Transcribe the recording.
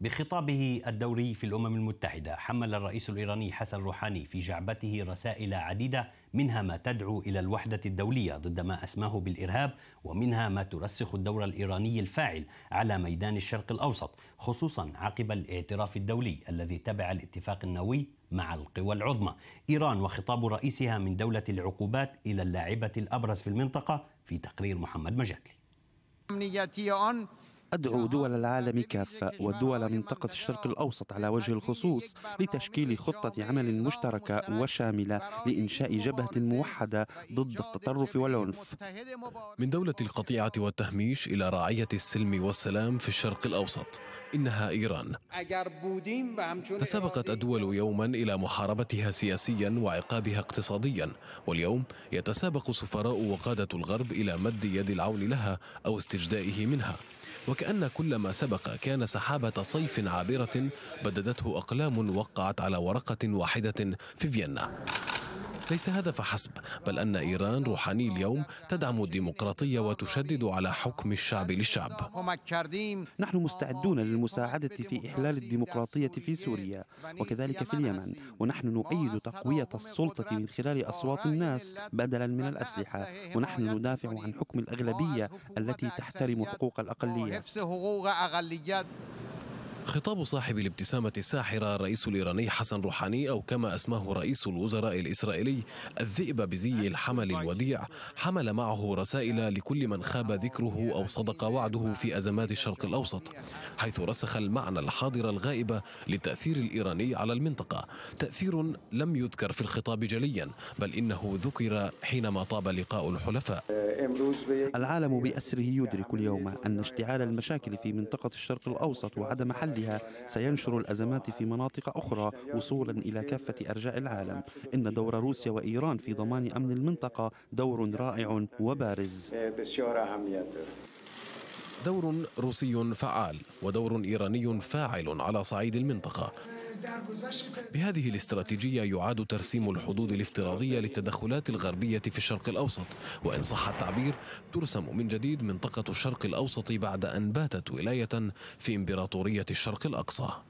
بخطابه الدوري في الامم المتحده حمل الرئيس الايراني حسن روحاني في جعبته رسائل عديده منها ما تدعو الى الوحده الدوليه ضد ما اسماه بالارهاب ومنها ما ترسخ الدور الايراني الفاعل على ميدان الشرق الاوسط خصوصا عقب الاعتراف الدولي الذي تبع الاتفاق النووي مع القوى العظمى ايران وخطاب رئيسها من دوله العقوبات الى اللاعبه الابرز في المنطقه في تقرير محمد مجادلي أدعو دول العالم كافة ودول منطقة الشرق الأوسط على وجه الخصوص لتشكيل خطة عمل مشتركة وشاملة لإنشاء جبهة موحدة ضد التطرف والعنف من دولة القطيعة والتهميش إلى راعية السلم والسلام في الشرق الأوسط إنها إيران تسابقت الدول يوما إلى محاربتها سياسيا وعقابها اقتصاديا واليوم يتسابق سفراء وقادة الغرب إلى مد يد العون لها أو استجدائه منها وكأن كل ما سبق كان سحابة صيف عابرة بددته أقلام وقعت على ورقة واحدة في فيينا ليس هذا فحسب بل أن إيران روحاني اليوم تدعم الديمقراطية وتشدد على حكم الشعب للشعب نحن مستعدون للمساعدة في إحلال الديمقراطية في سوريا وكذلك في اليمن ونحن نؤيد تقوية السلطة من خلال أصوات الناس بدلا من الأسلحة ونحن ندافع عن حكم الأغلبية التي تحترم حقوق الأقليات خطاب صاحب الابتسامة الساحرة الرئيس الإيراني حسن روحاني أو كما أسماه رئيس الوزراء الإسرائيلي الذئب بزي الحمل الوديع حمل معه رسائل لكل من خاب ذكره أو صدق وعده في أزمات الشرق الأوسط حيث رسخ المعنى الحاضر الغائب للتأثير الإيراني على المنطقة تأثير لم يذكر في الخطاب جليا بل إنه ذكر حينما طاب لقاء الحلفاء العالم بأسره يدرك اليوم أن اشتعال المشاكل في منطقة الشرق الأوسط وعدم حل بلادها سينشر الأزمات في مناطق أخرى وصولا إلى كافة أرجاء العالم إن دور روسيا وإيران في ضمان أمن المنطقة دور رائع وبارز دور روسي فعال ودور إيراني فاعل على صعيد المنطقة بهذه الاستراتيجية يعاد ترسيم الحدود الافتراضية للتدخلات الغربية في الشرق الأوسط وإن صح التعبير ترسم من جديد منطقة الشرق الأوسط بعد أن باتت ولاية في إمبراطورية الشرق الأقصى